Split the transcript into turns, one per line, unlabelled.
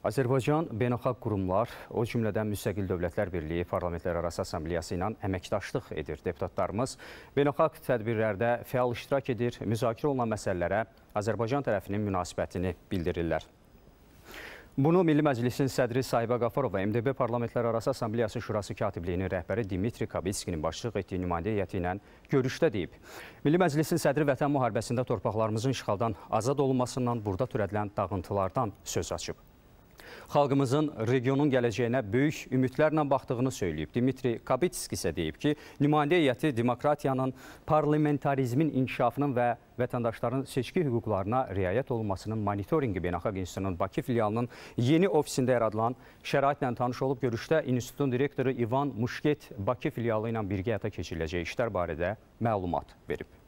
Azərbaycan beynəlxalq qurumlar, o cümlədən Müstəqil Dövlətlər Birliyi Parlamentlər Arası Assambleyası ilə əməkdaşlıq edir. Deputatlarımız beynəlxalq tədbirlərdə fəal iştirak edir, müzakirə olunan məsələlərə Azərbaycan tərəfinin münasibətini bildirirlər. Bunu Milli Məclisin sədri Sahiba Qafarov və MDB Parlamentlər Arası Assambleyası Şurası Katibliyinin rəhbəri Dimitri Kabitskinin başçılıq etdiyi nümayəndə heyəti ilə görüşdə deyib. Milli Məclisin sədri vətən müharibəsində torpaqlarımızın işğaldan azad olunmasından, burada törədilən dağıntılardan söz açıb xalqımızın regionun gələcəyinə böyük ümidlərlə baxdığını söyləyib. Dimitri Kabitski isə deyib ki, nümayəndə heyəti demokratiyanın, parlamentarizmin inkişafının və vətəndaşların seçki hüquqlarına riayət olunmasının monitorinqi Beynəlxalq İnstitutunun Bakı filialının yeni ofisində yaradılan şəraitlə tanış olub görüşdə institutun direktoru İvan Muşket Bakı filialı ilə birgə həyata keçiriləcək işlər barədə məlumat verib.